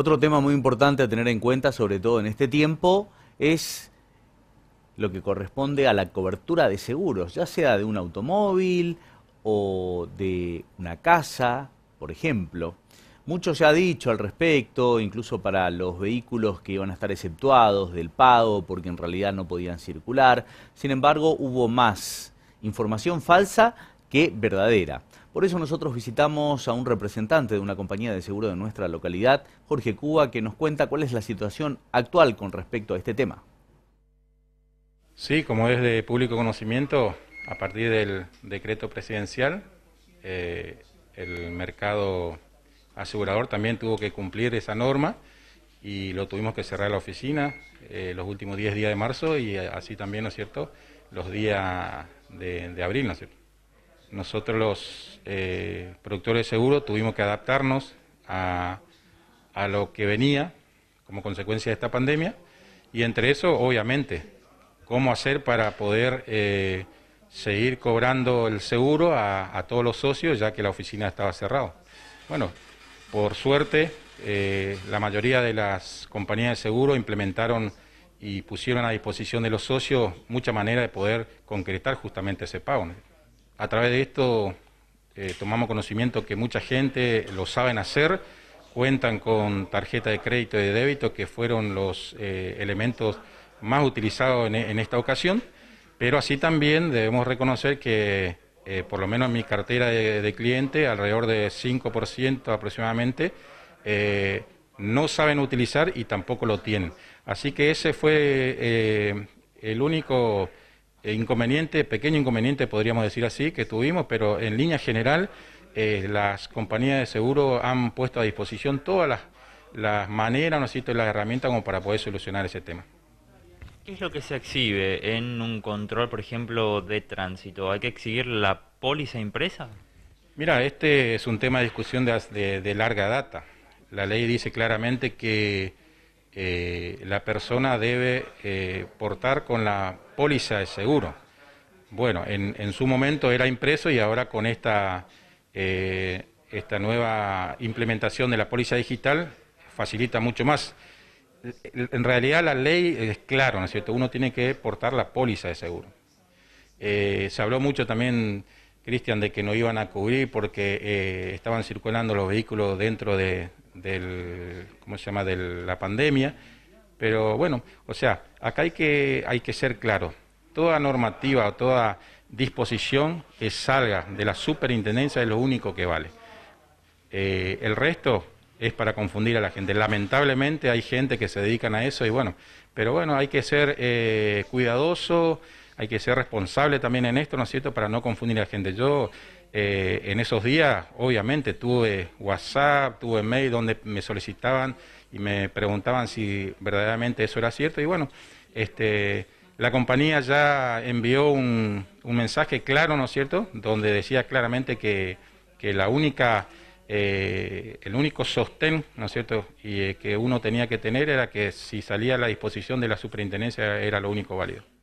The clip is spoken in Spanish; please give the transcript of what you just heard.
Otro tema muy importante a tener en cuenta, sobre todo en este tiempo, es lo que corresponde a la cobertura de seguros, ya sea de un automóvil o de una casa, por ejemplo. Mucho se ha dicho al respecto, incluso para los vehículos que iban a estar exceptuados del pago porque en realidad no podían circular. Sin embargo, hubo más información falsa que verdadera. Por eso nosotros visitamos a un representante de una compañía de seguro de nuestra localidad, Jorge Cuba, que nos cuenta cuál es la situación actual con respecto a este tema. Sí, como es de público conocimiento, a partir del decreto presidencial, eh, el mercado asegurador también tuvo que cumplir esa norma y lo tuvimos que cerrar la oficina eh, los últimos 10 días de marzo y eh, así también, ¿no es cierto?, los días de, de abril, ¿no es cierto? nosotros los eh, productores de seguro tuvimos que adaptarnos a, lo que venía como consecuencia de esta pandemia y entre eso, obviamente, cómo hacer para poder eh, seguir cobrando el seguro a, todos los socios ya que la oficina estaba cerrada. Bueno, por suerte, eh, la mayoría de las compañías de seguro implementaron y pusieron a disposición de los socios mucha manera de poder concretar justamente ese pago a través de esto eh, tomamos conocimiento que mucha gente lo saben hacer, cuentan con tarjeta de crédito y de débito, que fueron los eh, elementos más utilizados e, en, esta ocasión, pero así también debemos reconocer que, eh, por lo menos en mi cartera de, de cliente, alrededor de 5% aproximadamente, no saben utilizar y tampoco lo tienen. Así que ese fue el único inconveniente, pequeño inconveniente, podríamos decir así, que tuvimos, pero en línea general eh, las compañías de seguro han puesto a disposición todas las, maneras, ¿no las herramientas como para poder solucionar ese tema. ¿Qué es lo que se exhibe en un control, por ejemplo, de tránsito? ¿Hay que exhibir la póliza impresa? Mira, este es un tema de discusión de larga data. La ley dice claramente que eh, la persona debe eh, portar con la póliza de seguro. Bueno, en, su momento era impreso y ahora con esta, eh, esta nueva implementación de la póliza digital facilita mucho más. En realidad la ley es claro, ¿no es cierto? Uno tiene que portar la póliza de seguro. se habló mucho también, Cristian, de que no iban a cubrir porque estaban circulando los vehículos dentro de, del, ¿cómo se llama?, de la pandemia. Pero bueno, o sea, acá hay que, hay que ser claro. Toda normativa o toda disposición que salga de la superintendencia es lo único que vale. Eh, el resto es para confundir a la gente. Lamentablemente hay gente que se dedican a eso y bueno, pero bueno, hay que ser eh, cuidadoso, hay que ser responsable también en esto, ¿no es cierto?, para no confundir a la gente. Yo eh, en esos días, obviamente, tuve WhatsApp, tuve mail donde me solicitaban y me preguntaban si verdaderamente eso era cierto. Y bueno, este, la compañía ya envió un, mensaje claro, ¿no es cierto?, donde decía claramente que, la única... Eh, el único sostén, ¿no es cierto?, y eh, que uno tenía que tener era que si salía a la disposición de la superintendencia era lo único válido.